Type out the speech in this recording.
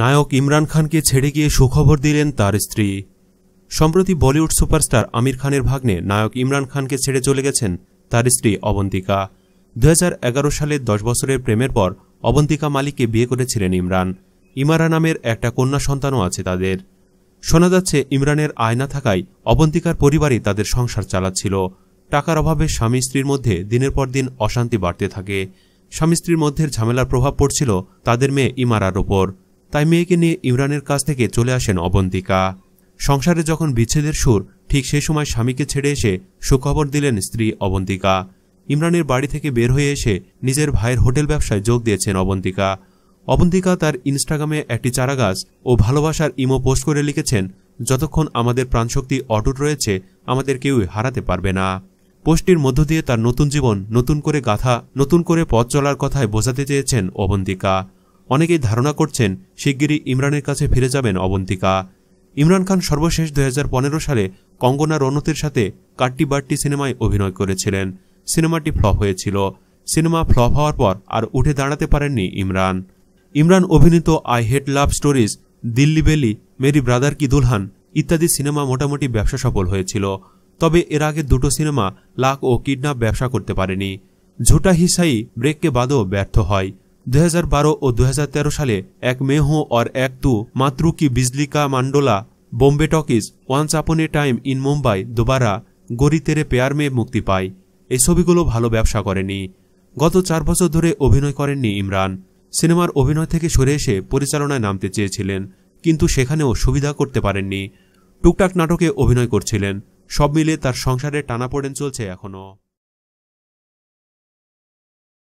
নায়ক ইমরান খানকে ছেড়ে গিয়ে সুখবর দিলেন তার স্ত্রী সম্প্রতি বলিউড সুপারস্টার আমির খানের ভাগ্নে নায়ক ইমরান খানকে ছেড়ে চলে গেছেন তার স্ত্রী অবন্তিকা দু সালে দশ বছরের প্রেমের পর অবন্তিকা মালিককে বিয়ে করেছিলেন ইমরান ইমারা নামের একটা কন্যা সন্তানও আছে তাদের শোনা যাচ্ছে ইমরানের আয়না থাকায় অবন্তিকার পরিবারই তাদের সংসার চালাচ্ছিল টাকার অভাবে স্বামী স্ত্রীর মধ্যে দিনের পর দিন অশান্তি বাড়তে থাকে স্বামী স্ত্রীর মধ্যে ঝামেলার প্রভাব পড়ছিল তাদের মেয়ে ইমারার ওপর তাই মেয়েকে নিয়ে ইমরানের কাছ থেকে চলে আসেন অবন্তিকা সংসারে যখন বিচ্ছেদের সুর ঠিক সেই সময় স্বামীকে ছেড়ে এসে সুখবর দিলেন স্ত্রী অবন্তিকা ইমরানের বাড়ি থেকে বের হয়ে এসে নিজের ভাইয়ের হোটেল ব্যবসায় যোগ দিয়েছেন অবন্তিকা অবন্তিকা তার ইনস্টাগ্রামে একটি চারাগাছ ও ভালোবাসার ইমো পোস্ট করে লিখেছেন যতক্ষণ আমাদের প্রাণশক্তি অটুট রয়েছে আমাদের কেউই হারাতে পারবে না পোস্টটির মধ্য দিয়ে তার নতুন জীবন নতুন করে গাথা নতুন করে পথ চলার কথায় বোঝাতে চেয়েছেন অবন্তিকা অনেকেই ধারণা করছেন শিগগিরই ইমরানের কাছে ফিরে যাবেন অবন্তিকা ইমরান খান সর্বশেষ দু সালে কঙ্গনা রনতের সাথে কাট্টি বাট্টি সিনেমায় অভিনয় করেছিলেন সিনেমাটি ফ্লপ হয়েছিল সিনেমা ফ্লপ হওয়ার পর আর উঠে দাঁড়াতে পারেননি ইমরান ইমরান অভিনীত I hate love stories Delhi belly Mere brother কি দুলহান ইত্যাদি সিনেমা মোটামুটি ব্যবসা সফল হয়েছিল তবে এর আগে দুটো সিনেমা লাখ ও কিডন্যাপ ব্যবসা করতে পারেনি ঝোটা হিসাই ব্রেককে বাদও ব্যর্থ হয় 2012 ও দু সালে এক মেহো हूँ এক তু মাতৃ কি বিজলিকা মান্ডোলা Bombay talkies once upon A time in Mumbai Dobara গরি তেরে পেয়ার মেয়ে মুক্তি পায় এই ছবিগুলো ভালো ব্যবসা করেনি গত চার বছর ধরে অভিনয় করেননি ইমরান সিনেমার অভিনয় থেকে সরে এসে পরিচালনায় নামতে চেয়েছিলেন কিন্তু সেখানেও সুবিধা করতে পারেননি টুকটাক নাটকে অভিনয় করছিলেন সব মিলে তার সংসারে টানাপোড়েন চলছে এখনও